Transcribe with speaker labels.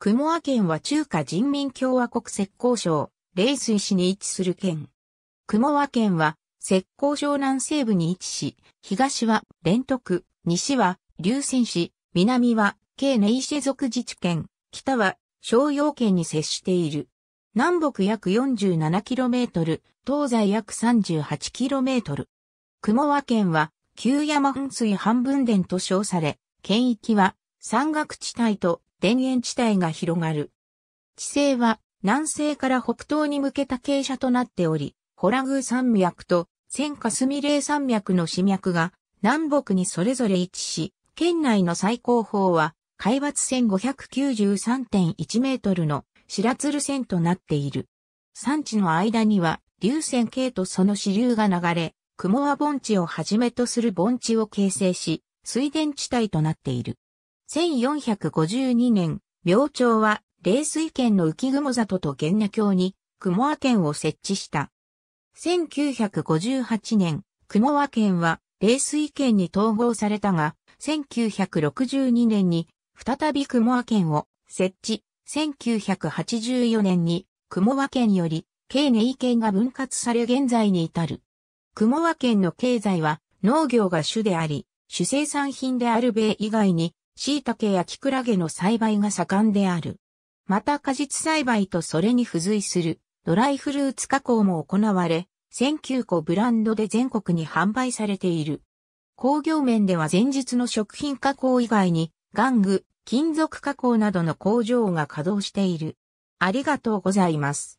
Speaker 1: 雲和県は中華人民共和国浙江省、冷水市に位置する県。雲和県は、浙江省南西部に位置し、東は連徳、西は龍泉市、南は京ネイシェ族自治県、北は商用県に接している。南北約 47km、東西約 38km。雲和県は、旧山噴水半分田と称され、県域は山岳地帯と田園地帯が広がる。地勢は南西から北東に向けた傾斜となっており、ホラグー山脈と千カスミレー山脈の死脈が南北にそれぞれ位置し、県内の最高峰は海抜1593.1メートルの白鶴線となっている。山地の間には流線系とその支流が流れ、雲は盆地をはじめとする盆地を形成し、水田地帯となっている。1452年、明朝は、冷水県の浮雲里と源野郷に、雲和県を設置した。1958年、雲和県は、冷水県に統合されたが、1962年に、再び雲和県を設置。1984年に、雲和県より、経年県が分割され現在に至る。雲和県の経済は、農業が主であり、主生産品である米以外に、椎茸やキクラゲの栽培が盛んである。また果実栽培とそれに付随するドライフルーツ加工も行われ、1009個ブランドで全国に販売されている。工業面では前日の食品加工以外に、玩具、金属加工などの工場が稼働している。ありがとうございます。